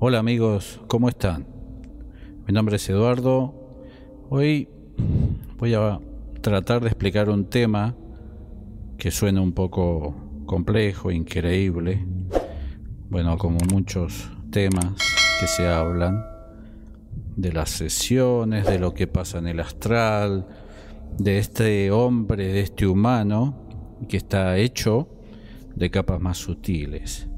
Hola amigos, ¿cómo están? Mi nombre es Eduardo. Hoy voy a tratar de explicar un tema que suena un poco complejo, increíble. Bueno, como muchos temas que se hablan de las sesiones, de lo que pasa en el astral, de este hombre, de este humano que está hecho de capas más sutiles.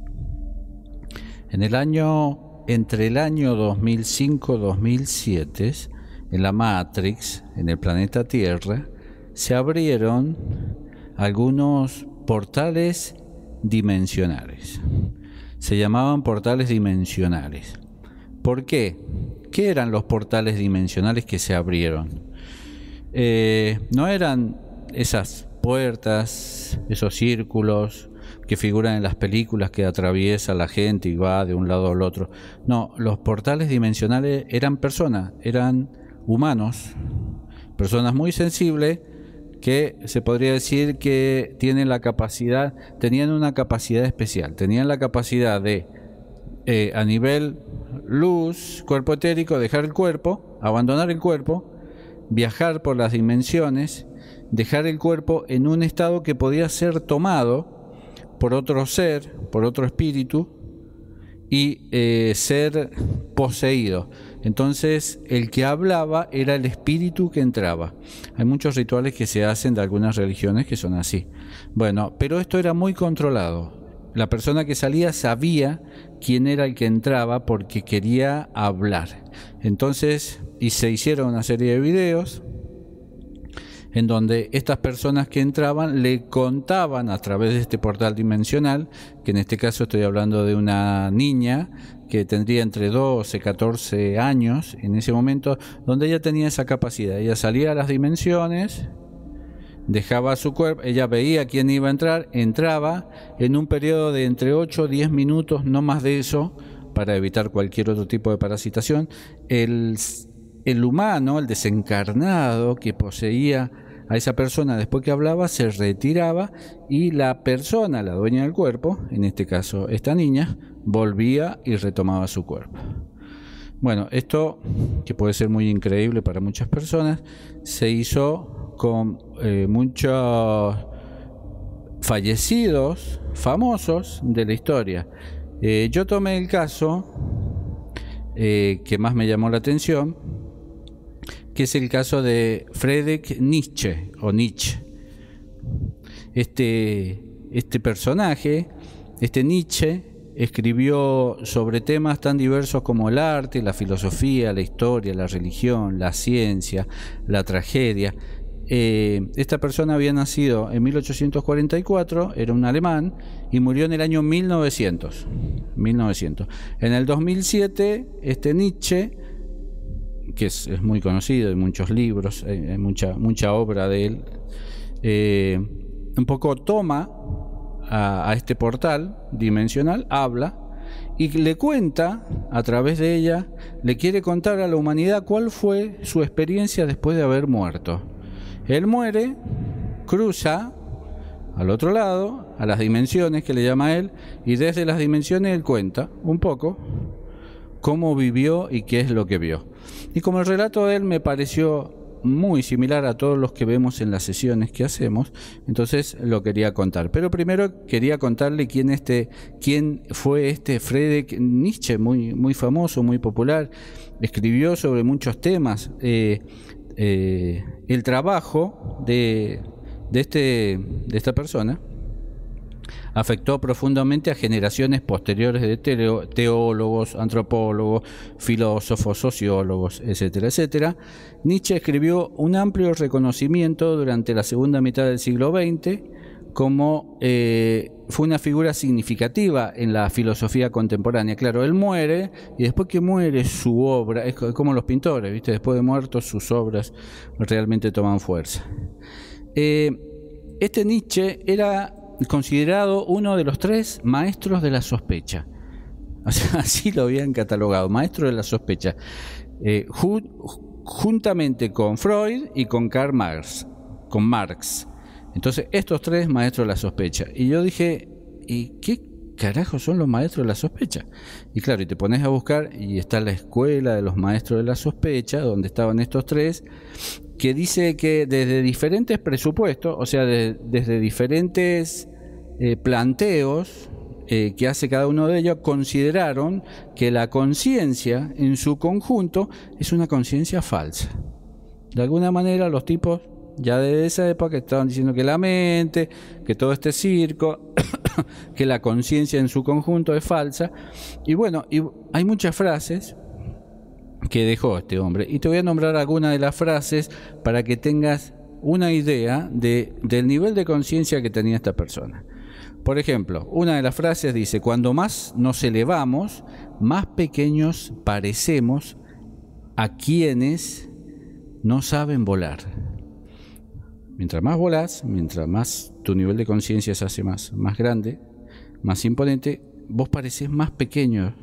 En el año entre el año 2005-2007, en la Matrix, en el planeta Tierra, se abrieron algunos portales dimensionales. Se llamaban portales dimensionales. ¿Por qué? ¿Qué eran los portales dimensionales que se abrieron? Eh, no eran esas puertas, esos círculos, que figuran en las películas que atraviesa la gente y va de un lado al otro. No, los portales dimensionales eran personas, eran humanos, personas muy sensibles que se podría decir que tienen la capacidad, tenían una capacidad especial, tenían la capacidad de eh, a nivel luz, cuerpo etérico, dejar el cuerpo, abandonar el cuerpo, viajar por las dimensiones, dejar el cuerpo en un estado que podía ser tomado por otro ser, por otro espíritu, y eh, ser poseído. Entonces el que hablaba era el espíritu que entraba. Hay muchos rituales que se hacen de algunas religiones que son así. Bueno, pero esto era muy controlado. La persona que salía sabía quién era el que entraba porque quería hablar. Entonces, y se hicieron una serie de videos en donde estas personas que entraban le contaban a través de este portal dimensional, que en este caso estoy hablando de una niña que tendría entre 12, y 14 años en ese momento, donde ella tenía esa capacidad. Ella salía a las dimensiones, dejaba su cuerpo, ella veía quién iba a entrar, entraba en un periodo de entre 8 o 10 minutos, no más de eso, para evitar cualquier otro tipo de parasitación. El, el humano, el desencarnado que poseía a esa persona después que hablaba se retiraba y la persona, la dueña del cuerpo, en este caso esta niña, volvía y retomaba su cuerpo. Bueno, esto que puede ser muy increíble para muchas personas, se hizo con eh, muchos fallecidos famosos de la historia. Eh, yo tomé el caso eh, que más me llamó la atención, que es el caso de Friedrich Nietzsche o Nietzsche. Este, este personaje, este Nietzsche, escribió sobre temas tan diversos como el arte, la filosofía, la historia, la religión, la ciencia, la tragedia. Eh, esta persona había nacido en 1844, era un alemán, y murió en el año 1900. 1900. En el 2007, este Nietzsche que es, muy conocido, en muchos libros, en mucha, mucha obra de él, eh, un poco toma a, a, este portal dimensional, habla y le cuenta a través de ella, le quiere contar a la humanidad cuál fue su experiencia después de haber muerto. Él muere, cruza al otro lado, a las dimensiones que le llama él, y desde las dimensiones él cuenta un poco cómo vivió y qué es lo que vio. Y como el relato de él me pareció muy similar a todos los que vemos en las sesiones que hacemos, entonces lo quería contar. Pero primero quería contarle quién, este, quién fue este Friedrich Nietzsche, muy, muy famoso, muy popular, escribió sobre muchos temas. Eh, eh, el trabajo de, este, de esta persona afectó profundamente a generaciones posteriores de teólogos, antropólogos, filósofos, sociólogos, etcétera, etcétera. Nietzsche escribió un amplio reconocimiento durante la segunda mitad del siglo XX como eh, fue una figura significativa en la filosofía contemporánea. Claro, él muere y después que muere su obra, es como los pintores, ¿viste? después de muertos sus obras realmente toman fuerza. Eh, este Nietzsche era considerado uno de los tres maestros de la sospecha. así lo habían catalogado, maestro de la sospecha, eh, juntamente con Freud y con Karl Marx, con Marx. Entonces, estos tres maestros de la sospecha. Y yo dije, ¿y qué carajo son los maestros de la sospecha? Y claro, y te pones a buscar y está la escuela de los maestros de la sospecha, donde estaban estos tres, que dice que desde diferentes presupuestos, o sea, desde diferentes eh, planteos eh, que hace cada uno de ellos, consideraron que la conciencia en su conjunto es una conciencia falsa. De alguna manera los tipos ya de esa época estaban diciendo que la mente, que todo este circo, que la conciencia en su conjunto es falsa. Y bueno, y hay muchas frases que dejó este hombre. Y te voy a nombrar algunas de las frases para que tengas una idea de, del nivel de conciencia que tenía esta persona. Por ejemplo, una de las frases dice, cuando más nos elevamos, más pequeños parecemos a quienes no saben volar. Mientras más volás, mientras más tu nivel de conciencia se hace más, más grande, más imponente, vos pareces más pequeño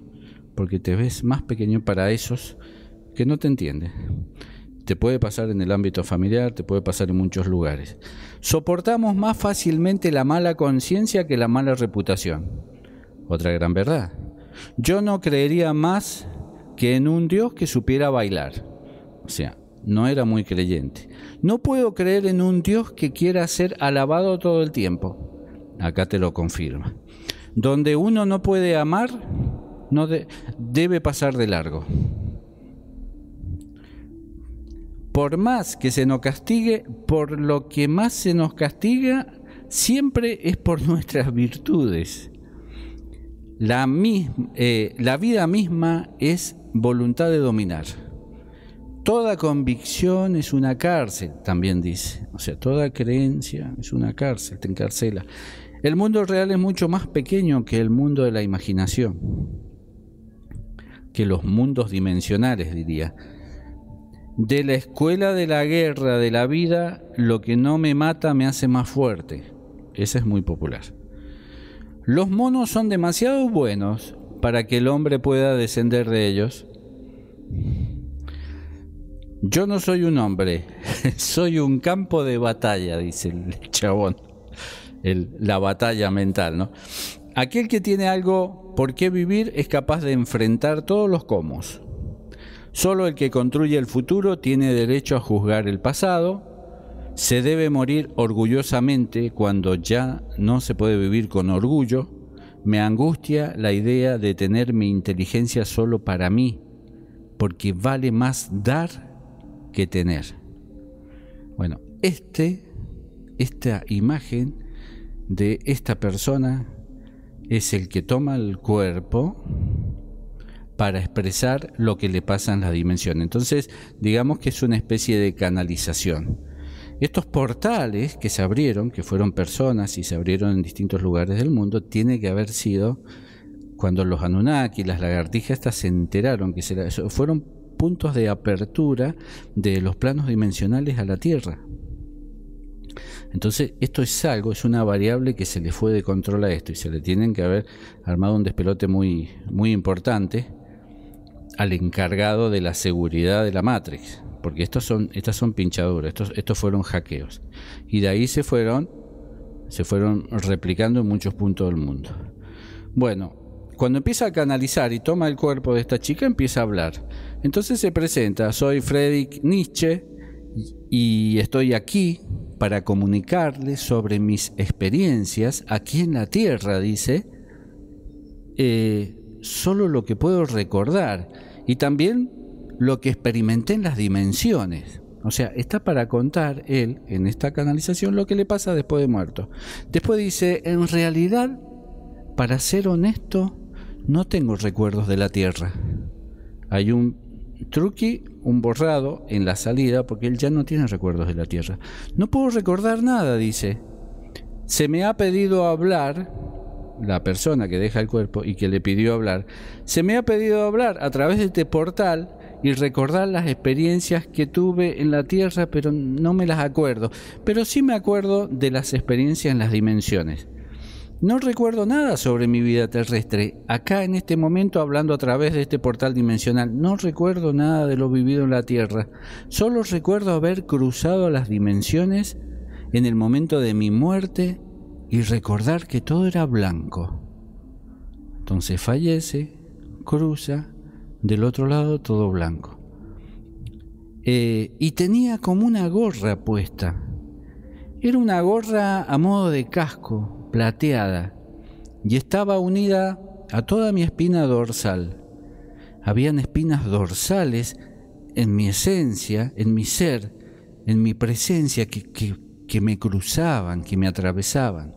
porque te ves más pequeño para esos que no te entienden. Te puede pasar en el ámbito familiar, te puede pasar en muchos lugares. Soportamos más fácilmente la mala conciencia que la mala reputación. Otra gran verdad. Yo no creería más que en un Dios que supiera bailar. O sea, no era muy creyente. No puedo creer en un Dios que quiera ser alabado todo el tiempo. Acá te lo confirma. Donde uno no puede amar, no debe pasar de largo. Por más que se nos castigue, por lo que más se nos castiga, siempre es por nuestras virtudes. La, eh, la vida misma es voluntad de dominar. Toda convicción es una cárcel, también dice. O sea, toda creencia es una cárcel, te encarcela. El mundo real es mucho más pequeño que el mundo de la imaginación que los mundos dimensionales, diría. De la escuela de la guerra, de la vida, lo que no me mata me hace más fuerte. Ese es muy popular. Los monos son demasiado buenos para que el hombre pueda descender de ellos. Yo no soy un hombre, soy un campo de batalla, dice el chabón. la batalla mental, ¿no? Aquel que tiene algo por qué vivir es capaz de enfrentar todos los comos Solo el que construye el futuro tiene derecho a juzgar el pasado. Se debe morir orgullosamente cuando ya no se puede vivir con orgullo. Me angustia la idea de tener mi inteligencia solo para mí, porque vale más dar que tener. Bueno, este, esta imagen de esta persona es el que toma el cuerpo para expresar lo que le pasa en las dimensiones. Entonces, digamos que es una especie de canalización. Estos portales que se abrieron, que fueron personas y se abrieron en distintos lugares del mundo, tiene que haber sido cuando los Anunnaki, las lagartijas estas se enteraron que se fueron puntos de apertura de los planos dimensionales a la Tierra. Entonces, esto es algo, es una variable que se le fue de control a esto y se le tienen que haber armado un despelote muy, muy importante al encargado de la seguridad de la Matrix, porque estos son, estas son pinchaduras, estos, fueron hackeos. Y de ahí se fueron, se fueron replicando en muchos puntos del mundo. Bueno, cuando empieza a canalizar y toma el cuerpo de esta chica, empieza a hablar. Entonces se presenta, soy Friedrich Nietzsche, y estoy aquí para comunicarles sobre mis experiencias aquí en la Tierra, dice, eh, solo lo que puedo recordar y también lo que experimenté en las dimensiones. O sea, está para contar él en esta canalización lo que le pasa después de muerto. Después dice, en realidad, para ser honesto, no tengo recuerdos de la Tierra. Hay un Truqui un borrado en la salida porque él ya no tiene recuerdos de la Tierra. No puedo recordar nada, dice. Se me ha pedido hablar, la persona que deja el cuerpo y que le pidió hablar, se me ha pedido hablar a través de este portal y recordar las experiencias que tuve en la Tierra, pero no me las acuerdo. Pero sí me acuerdo de las experiencias en las dimensiones. No recuerdo nada sobre mi vida terrestre. Acá en este momento, hablando a través de este portal dimensional, no recuerdo nada de lo vivido en la Tierra. Solo recuerdo haber cruzado las dimensiones en el momento de mi muerte y recordar que todo era blanco. Entonces fallece, cruza, del otro lado todo blanco. Eh, y tenía como una gorra puesta. Era una gorra a modo de casco, plateada y estaba unida a toda mi espina dorsal. Habían espinas dorsales en mi esencia, en mi ser, en mi presencia, que, que, me cruzaban, que me atravesaban.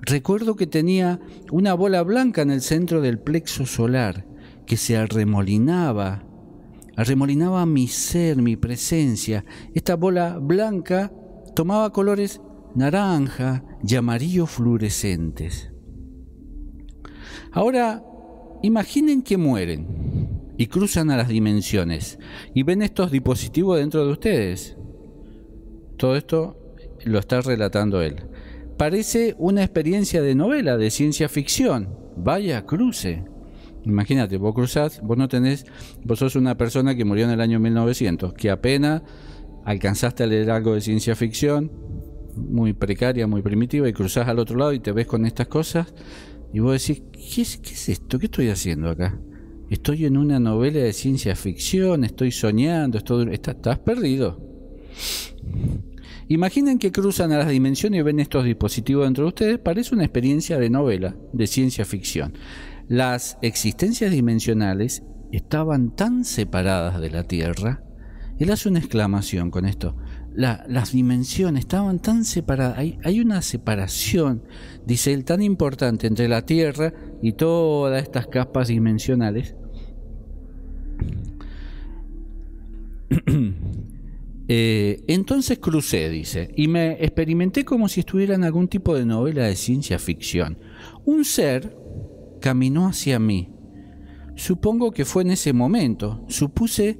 Recuerdo que tenía una bola blanca en el centro del plexo solar que se arremolinaba, arremolinaba mi ser, mi presencia. Esta bola blanca tomaba colores naranja, y amarillo fluorescentes. Ahora, imaginen que mueren y cruzan a las dimensiones y ven estos dispositivos dentro de ustedes. Todo esto lo está relatando él. Parece una experiencia de novela, de ciencia ficción. Vaya cruce. Imagínate, vos cruzás, vos no tenés, vos sos una persona que murió en el año 1900, que apenas alcanzaste a leer algo de ciencia ficción, muy precaria, muy primitiva, y cruzas al otro lado y te ves con estas cosas, y vos decís, ¿qué es, qué esto? ¿Qué estoy haciendo acá? Estoy en una novela de ciencia ficción, estoy soñando, estás perdido. Imaginen que cruzan a las dimensiones y ven estos dispositivos dentro de ustedes, parece una experiencia de novela, de ciencia ficción. Las existencias dimensionales estaban tan separadas de la Tierra, él hace una exclamación con esto las dimensiones estaban tan separadas. Hay, una separación, dice él, tan importante entre la Tierra y todas estas capas dimensionales. Eh, entonces crucé, dice, y me experimenté como si estuviera en algún tipo de novela de ciencia ficción. Un ser caminó hacia mí. Supongo que fue en ese momento. Supuse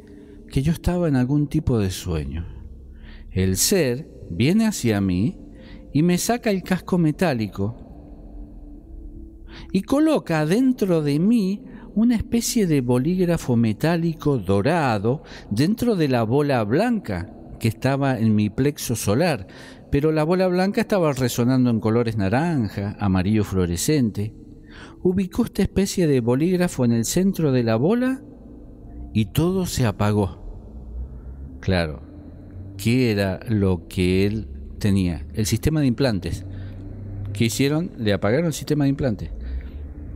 que yo estaba en algún tipo de sueño. El ser viene hacia mí y me saca el casco metálico y coloca dentro de mí una especie de bolígrafo metálico dorado dentro de la bola blanca que estaba en mi plexo solar, pero la bola blanca estaba resonando en colores naranja, amarillo fluorescente. Ubicó esta especie de bolígrafo en el centro de la bola y todo se apagó. Claro, qué era lo que él tenía. El sistema de implantes. ¿Qué hicieron? Le apagaron el sistema de implantes.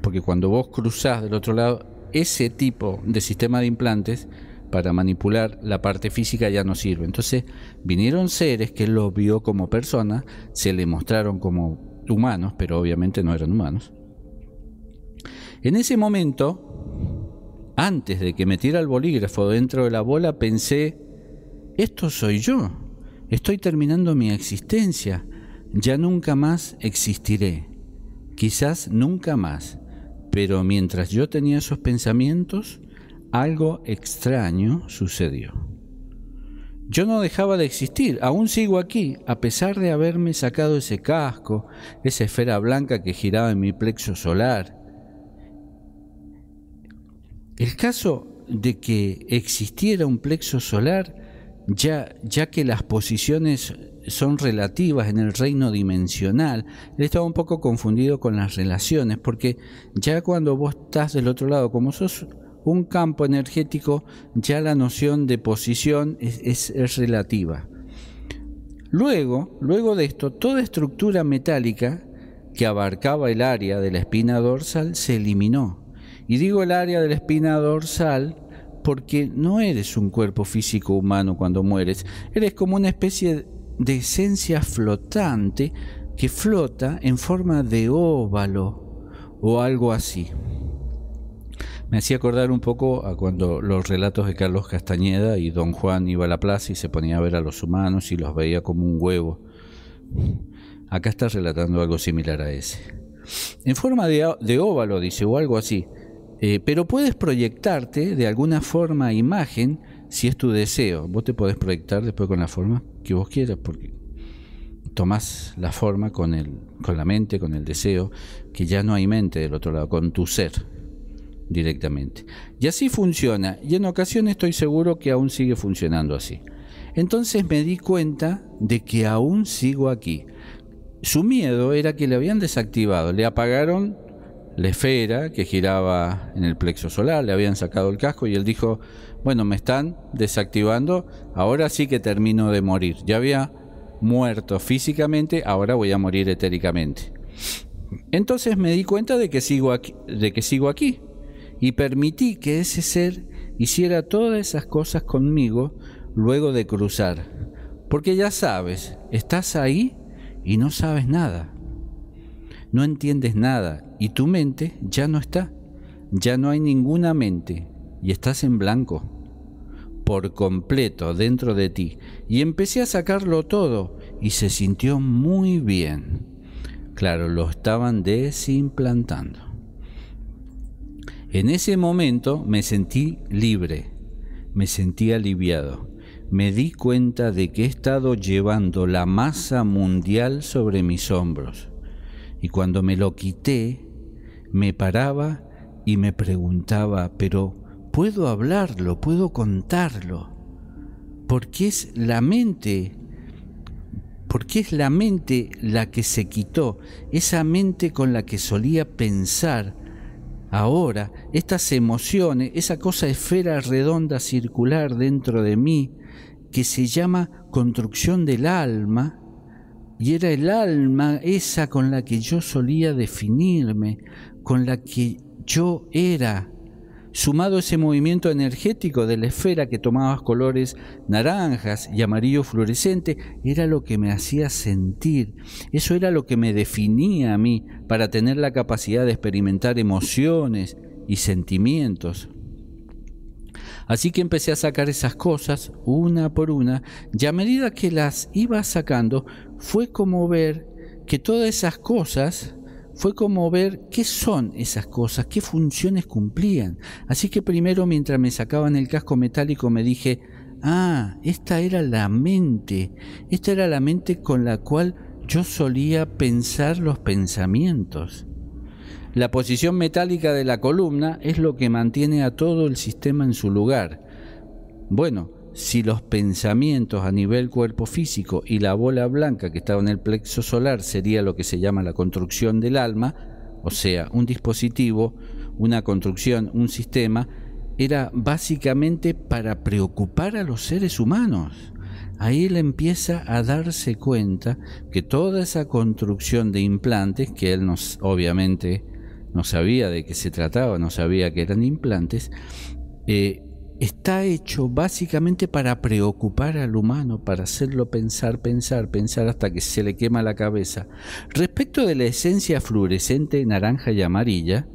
Porque cuando vos cruzás del otro lado, ese tipo de sistema de implantes para manipular la parte física ya no sirve. Entonces vinieron seres que los vio como personas, se le mostraron como humanos, pero obviamente no eran humanos. En ese momento, antes de que metiera el bolígrafo dentro de la bola, pensé esto soy yo, estoy terminando mi existencia, ya nunca más existiré, quizás nunca más, pero mientras yo tenía esos pensamientos, algo extraño sucedió. Yo no dejaba de existir, aún sigo aquí, a pesar de haberme sacado ese casco, esa esfera blanca que giraba en mi plexo solar. El caso de que existiera un plexo solar ya, que las posiciones son relativas en el reino dimensional, estaba un poco confundido con las relaciones, porque ya cuando vos estás del otro lado, como sos un campo energético, ya la noción de posición es, es relativa. Luego, luego de esto, toda estructura metálica que abarcaba el área de la espina dorsal se eliminó. Y digo el área de la espina dorsal porque no eres un cuerpo físico humano cuando mueres, eres como una especie de esencia flotante que flota en forma de óvalo o algo así. Me hacía acordar un poco a cuando los relatos de Carlos Castañeda y Don Juan iba a la plaza y se ponía a ver a los humanos y los veía como un huevo. Acá está relatando algo similar a ese. En forma de, de óvalo, dice, o algo así. Eh, pero puedes proyectarte de alguna forma, imagen, si es tu deseo. Vos te podés proyectar después con la forma que vos quieras, porque tomás la forma con, el, con la mente, con el deseo, que ya no hay mente del otro lado, con tu ser directamente. Y así funciona, y en ocasiones estoy seguro que aún sigue funcionando así. Entonces me di cuenta de que aún sigo aquí. Su miedo era que le habían desactivado, le apagaron la esfera que giraba en el plexo solar, le habían sacado el casco y él dijo, bueno, me están desactivando, ahora sí que termino de morir. Ya había muerto físicamente, ahora voy a morir etéricamente. Entonces me di cuenta de que sigo aquí, de que sigo aquí y permití que ese ser hiciera todas esas cosas conmigo luego de cruzar. Porque ya sabes, estás ahí y no sabes nada no entiendes nada y tu mente ya no está, ya no hay ninguna mente y estás en blanco, por completo dentro de ti. Y empecé a sacarlo todo y se sintió muy bien. Claro, lo estaban desimplantando. En ese momento me sentí libre, me sentí aliviado. Me di cuenta de que he estado llevando la masa mundial sobre mis hombros y cuando me lo quité, me paraba y me preguntaba, pero puedo hablarlo, puedo contarlo, porque es la mente, porque es la mente la que se quitó, esa mente con la que solía pensar. Ahora, estas emociones, esa cosa esfera redonda circular dentro de mí, que se llama construcción del alma, y era el alma esa con la que yo solía definirme, con la que yo era. Sumado ese movimiento energético de la esfera que tomaba colores naranjas y amarillo fluorescente, era lo que me hacía sentir. Eso era lo que me definía a mí para tener la capacidad de experimentar emociones y sentimientos. Así que empecé a sacar esas cosas una por una y a medida que las iba sacando fue como ver que todas esas cosas fue como ver qué son esas cosas, qué funciones cumplían. Así que primero mientras me sacaban el casco metálico me dije, ah, esta era la mente, esta era la mente con la cual yo solía pensar los pensamientos. La posición metálica de la columna es lo que mantiene a todo el sistema en su lugar. Bueno, si los pensamientos a nivel cuerpo físico y la bola blanca que estaba en el plexo solar sería lo que se llama la construcción del alma, o sea, un dispositivo, una construcción, un sistema, era básicamente para preocupar a los seres humanos. Ahí él empieza a darse cuenta que toda esa construcción de implantes, que él nos obviamente no sabía de qué se trataba, no sabía que eran implantes, eh, está hecho básicamente para preocupar al humano, para hacerlo pensar, pensar, pensar hasta que se le quema la cabeza. Respecto de la esencia fluorescente naranja y amarilla,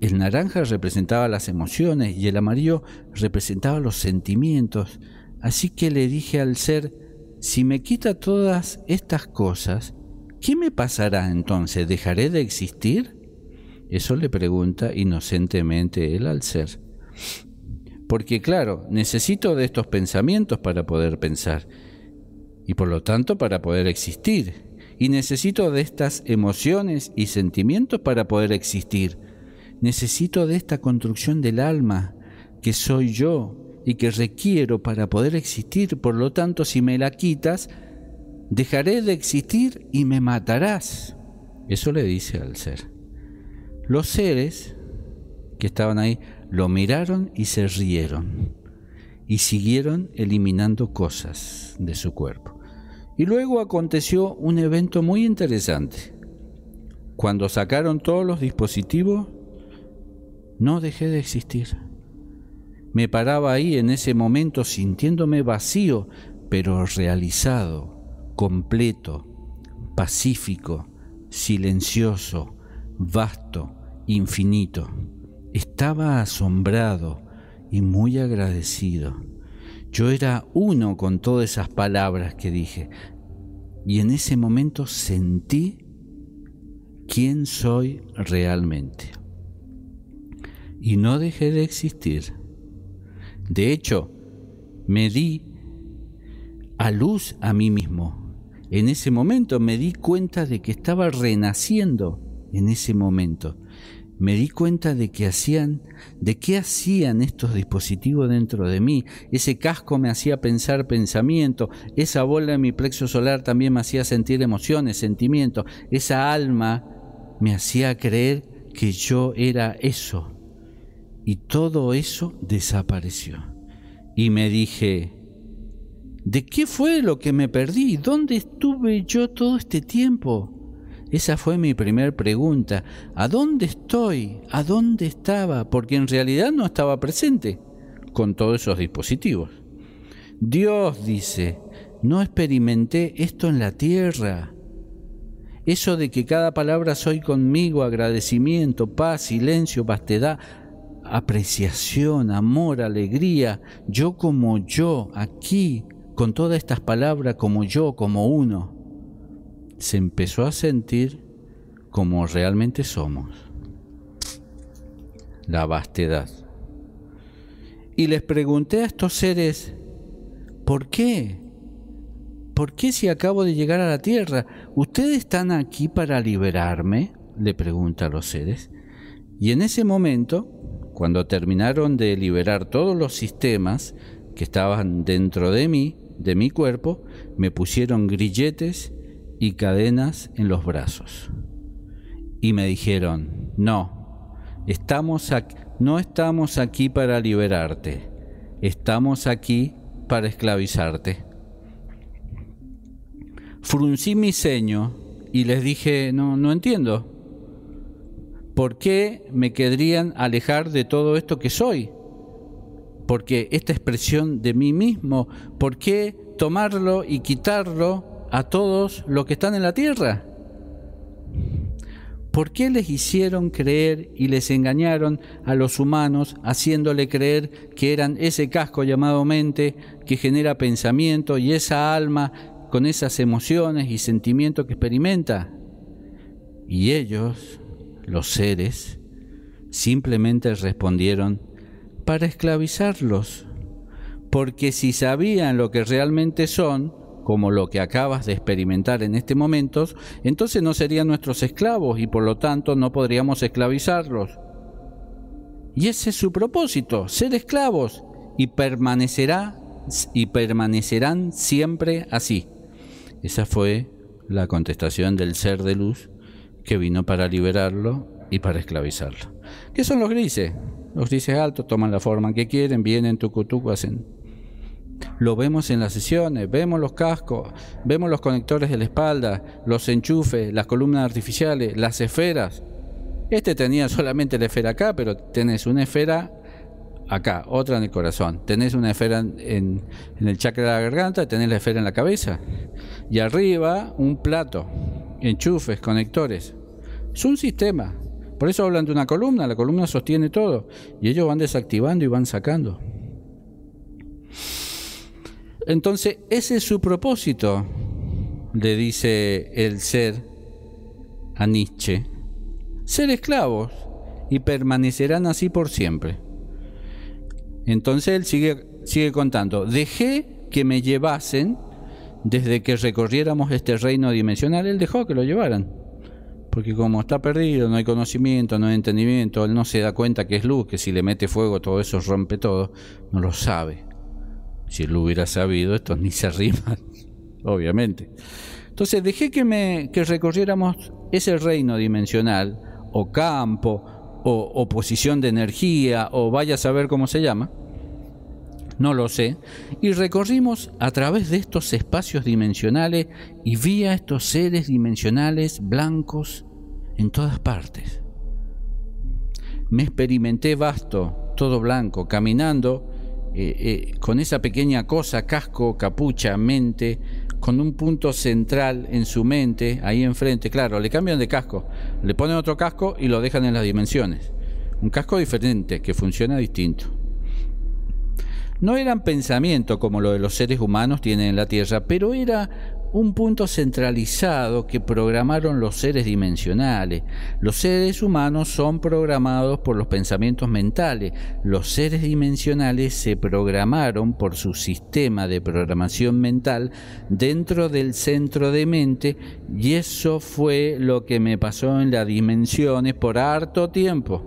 el naranja representaba las emociones y el amarillo representaba los sentimientos. Así que le dije al ser, si me quita todas estas cosas, ¿qué me pasará entonces? ¿Dejaré de existir? Eso le pregunta inocentemente él al ser. Porque claro, necesito de estos pensamientos para poder pensar y por lo tanto para poder existir. Y necesito de estas emociones y sentimientos para poder existir. Necesito de esta construcción del alma que soy yo y que requiero para poder existir. Por lo tanto, si me la quitas, dejaré de existir y me matarás. Eso le dice al ser. Los seres que estaban ahí lo miraron y se rieron y siguieron eliminando cosas de su cuerpo. Y luego aconteció un evento muy interesante. Cuando sacaron todos los dispositivos, no dejé de existir. Me paraba ahí en ese momento sintiéndome vacío, pero realizado, completo, pacífico, silencioso, vasto, infinito. Estaba asombrado y muy agradecido. Yo era uno con todas esas palabras que dije. Y en ese momento sentí quién soy realmente. Y no dejé de existir. De hecho, me di a luz a mí mismo. En ese momento me di cuenta de que estaba renaciendo en ese momento. Me di cuenta de que hacían, de qué hacían estos dispositivos dentro de mí. Ese casco me hacía pensar pensamiento, esa bola en mi plexo solar también me hacía sentir emociones, sentimientos, esa alma me hacía creer que yo era eso. Y todo eso desapareció. Y me dije, ¿de qué fue lo que me perdí? ¿Dónde estuve yo todo este tiempo? Esa fue mi primer pregunta. ¿A dónde estoy? ¿A dónde estaba? Porque en realidad no estaba presente con todos esos dispositivos. Dios dice, no experimenté esto en la tierra. Eso de que cada palabra soy conmigo, agradecimiento, paz, silencio, vastedad, apreciación, amor, alegría, yo como yo, aquí, con todas estas palabras como yo, como uno se empezó a sentir como realmente somos, la vastedad. Y les pregunté a estos seres, ¿por qué? ¿Por qué si acabo de llegar a la Tierra? ¿Ustedes están aquí para liberarme? Le pregunta a los seres. Y en ese momento, cuando terminaron de liberar todos los sistemas que estaban dentro de mí, de mi cuerpo, me pusieron grilletes y cadenas en los brazos. Y me dijeron, no, estamos aquí, no estamos aquí para liberarte, estamos aquí para esclavizarte. Fruncí mi ceño y les dije, no, no entiendo. ¿Por qué me querrían alejar de todo esto que soy? Porque esta expresión de mí mismo, ¿por qué tomarlo y quitarlo a todos los que están en la tierra. ¿Por qué les hicieron creer y les engañaron a los humanos haciéndole creer que eran ese casco llamado mente que genera pensamiento y esa alma con esas emociones y sentimientos que experimenta? Y ellos, los seres, simplemente respondieron para esclavizarlos, porque si sabían lo que realmente son, como lo que acabas de experimentar en este momento, entonces no serían nuestros esclavos y por lo tanto no podríamos esclavizarlos. Y ese es su propósito, ser esclavos y permanecerá y permanecerán siempre así. Esa fue la contestación del ser de luz que vino para liberarlo y para esclavizarlo. ¿Qué son los grises? Los grises altos toman la forma que quieren, vienen, tucutucu, hacen lo vemos en las sesiones, vemos los cascos, vemos los conectores de la espalda, los enchufes, las columnas artificiales, las esferas. Este tenía solamente la esfera acá, pero tenés una esfera acá, otra en el corazón. Tenés una esfera en, el chakra de la garganta, tenés la esfera en la cabeza. Y arriba un plato, enchufes, conectores. Es un sistema. Por eso hablan de una columna, la columna sostiene todo. Y ellos van desactivando y van sacando. Entonces, ese es su propósito, le dice el ser a Nietzsche, ser esclavos y permanecerán así por siempre. Entonces él sigue, sigue contando, dejé que me llevasen desde que recorriéramos este reino dimensional, él dejó que lo llevaran. Porque como está perdido, no hay conocimiento, no hay entendimiento, él no se da cuenta que es luz, que si le mete fuego todo eso rompe todo, no lo sabe. Si lo hubiera sabido, estos ni se riman, obviamente. Entonces dejé que, me, que recorriéramos ese reino dimensional, o campo, o, o posición de energía, o vaya a saber cómo se llama, no lo sé, y recorrimos a través de estos espacios dimensionales y vi a estos seres dimensionales blancos en todas partes. Me experimenté vasto, todo blanco, caminando eh, eh, con esa pequeña cosa, casco, capucha, mente, con un punto central en su mente, ahí enfrente, claro, le cambian de casco, le ponen otro casco y lo dejan en las dimensiones. Un casco diferente, que funciona distinto. No eran pensamiento como lo de los seres humanos tienen en la Tierra, pero era un punto centralizado que programaron los seres dimensionales. Los seres humanos son programados por los pensamientos mentales. Los seres dimensionales se programaron por su sistema de programación mental dentro del centro de mente y eso fue lo que me pasó en las dimensiones por harto tiempo.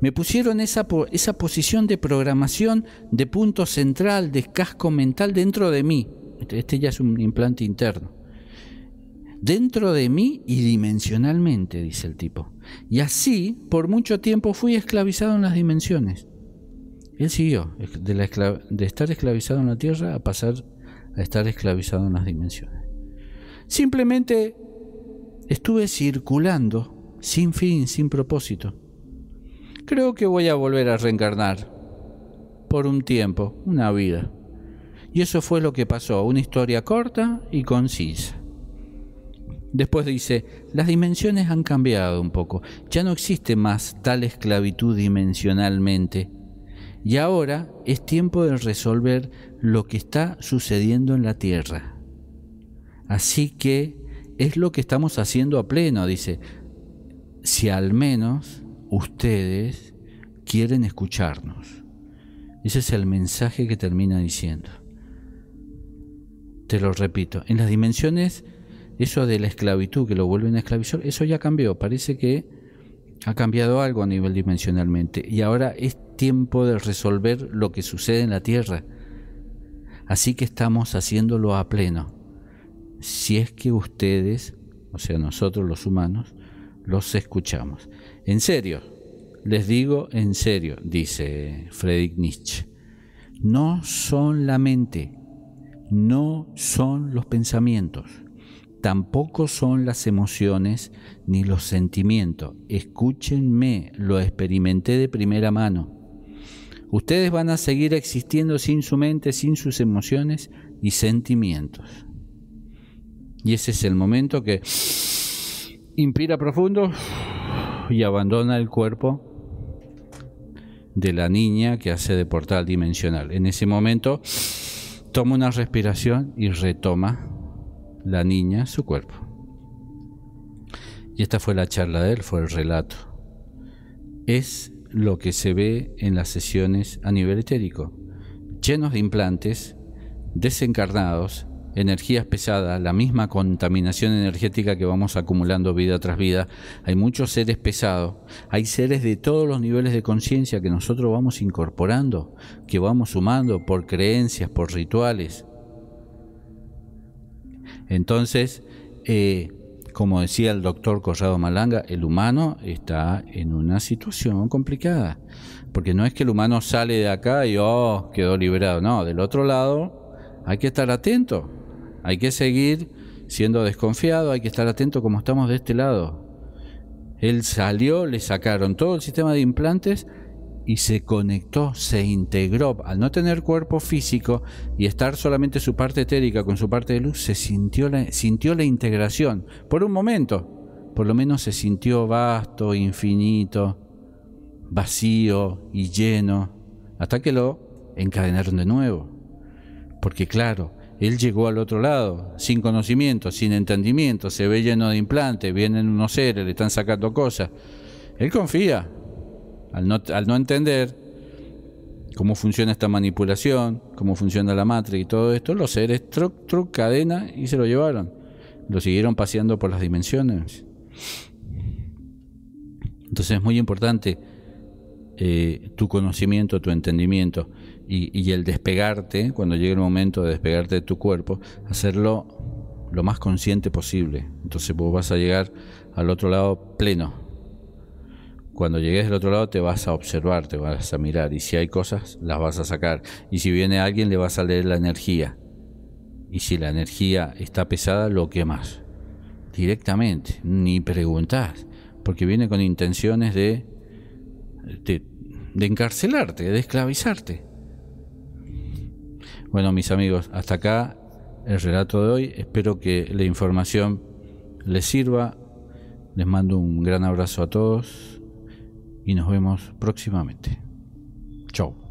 Me pusieron esa, esa posición de programación de punto central, de casco mental dentro de mí. Este ya es un implante interno. Dentro de mí y dimensionalmente, dice el tipo. Y así, por mucho tiempo fui esclavizado en las dimensiones. Él siguió de, de estar esclavizado en la tierra a pasar a estar esclavizado en las dimensiones. Simplemente estuve circulando sin fin, sin propósito. Creo que voy a volver a reencarnar por un tiempo, una vida. Y eso fue lo que pasó, una historia corta y concisa. Después dice, las dimensiones han cambiado un poco, ya no existe más tal esclavitud dimensionalmente. Y ahora es tiempo de resolver lo que está sucediendo en la Tierra. Así que es lo que estamos haciendo a pleno, dice, si al menos ustedes quieren escucharnos. Ese es el mensaje que termina diciendo. ...se lo repito, en las dimensiones, eso de la esclavitud que lo vuelven una esclavizar, eso ya cambió, parece que ha cambiado algo a nivel dimensionalmente y ahora es tiempo de resolver lo que sucede en la Tierra. Así que estamos haciéndolo a pleno. Si es que ustedes, o sea, nosotros los humanos, los escuchamos. En serio, les digo en serio, dice Friedrich Nietzsche, no son la mente, no son los pensamientos, tampoco son las emociones ni los sentimientos. Escúchenme, lo experimenté de primera mano. Ustedes van a seguir existiendo sin su mente, sin sus emociones y sentimientos. Y ese es el momento que inspira profundo y abandona el cuerpo de la niña que hace de portal dimensional. En ese momento Toma una respiración y retoma la niña su cuerpo. Y esta fue la charla de él, fue el relato. Es lo que se ve en las sesiones a nivel etérico, llenos de implantes, desencarnados, energías pesadas, la misma contaminación energética que vamos acumulando vida tras vida. Hay muchos seres pesados, hay seres de todos los niveles de conciencia que nosotros vamos incorporando, que vamos sumando por creencias, por rituales. Entonces, eh, como decía el doctor Corrado Malanga, el humano está en una situación complicada, porque no es que el humano sale de acá y oh, quedó liberado, no, del otro lado hay que estar atento. Hay que seguir siendo desconfiado, hay que estar atento como estamos de este lado. Él salió, le sacaron todo el sistema de implantes y se conectó, se integró. Al no tener cuerpo físico y estar solamente su parte etérica con su parte de luz, se sintió la, sintió la integración. Por un momento, por lo menos se sintió vasto, infinito, vacío y lleno, hasta que lo encadenaron de nuevo. Porque claro, él llegó al otro lado, sin conocimiento, sin entendimiento, se ve lleno de implantes, vienen unos seres, le están sacando cosas. Él confía. Al no, entender cómo funciona esta manipulación, cómo funciona la matriz y todo esto, los seres truc, truc, cadena y se lo llevaron. Lo siguieron paseando por las dimensiones. Entonces es muy importante eh, tu conocimiento, tu entendimiento y, el despegarte, cuando llegue el momento de despegarte de tu cuerpo, hacerlo lo más consciente posible. Entonces vos vas a llegar al otro lado pleno. Cuando llegues al otro lado te vas a observar, te vas a mirar y si hay cosas las vas a sacar. Y si viene alguien le vas a leer la energía. Y si la energía está pesada, lo quemas. Directamente, ni preguntas, porque viene con intenciones de de encarcelarte, de esclavizarte. Bueno, mis amigos, hasta acá el relato de hoy. Espero que la información les sirva. Les mando un gran abrazo a todos y nos vemos próximamente. Chau.